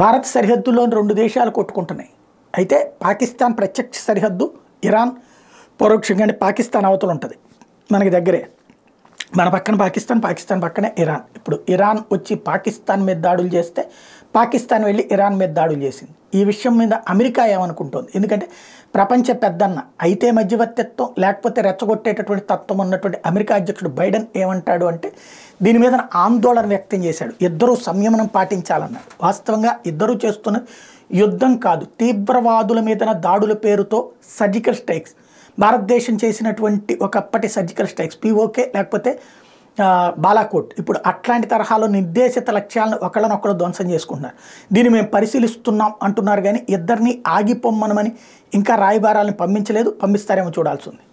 భారత్ సరిహద్దులోని రెండు దేశాలు కొట్టుకుంటున్నాయి అయితే పాకిస్తాన్ ప్రత్యక్ష సరిహద్దు ఇరాన్ పరోక్షంగానే పాకిస్తాన్ అవతల ఉంటుంది మనకి దగ్గరే మన పక్కన పాకిస్తాన్ పాకిస్తాన్ పక్కనే ఇరాన్ ఇప్పుడు ఇరాన్ వచ్చి పాకిస్తాన్ మీద దాడులు చేస్తే పాకిస్తాన్ వెళ్ళి ఇరాన్ మీద దాడులు చేసింది ఈ విషయం మీద అమెరికా ఏమనుకుంటోంది ఎందుకంటే ప్రపంచ పెద్దన్న అయితే మధ్యవర్తిత్వం లేకపోతే రెచ్చగొట్టేటటువంటి తత్వం ఉన్నటువంటి అమెరికా అధ్యక్షుడు బైడెన్ ఏమంటాడు అంటే దీని మీద ఆందోళన వ్యక్తం చేశాడు ఇద్దరూ సంయమనం పాటించాలన్నారు వాస్తవంగా ఇద్దరూ చేస్తున్న యుద్ధం కాదు తీవ్రవాదుల మీద దాడుల పేరుతో సర్జికల్ స్ట్రైక్స్ భారతదేశం చేసినటువంటి ఒకప్పటి సర్జికల్ స్ట్రైక్స్ పిఓకే లేకపోతే బాలాకోట్ ఇప్పుడు అట్లాంటి తరహాలో నిర్దేశిత లక్ష్యాలను ఒకళ్ళనొకళ్ళు ధ్వంసం చేసుకుంటున్నారు దీన్ని మేము పరిశీలిస్తున్నాం అంటున్నారు కానీ ఇద్దరిని ఆగిపోమ్మనమని ఇంకా రాయబారాలను పంపించలేదు పంపిస్తారేమో చూడాల్సి ఉంది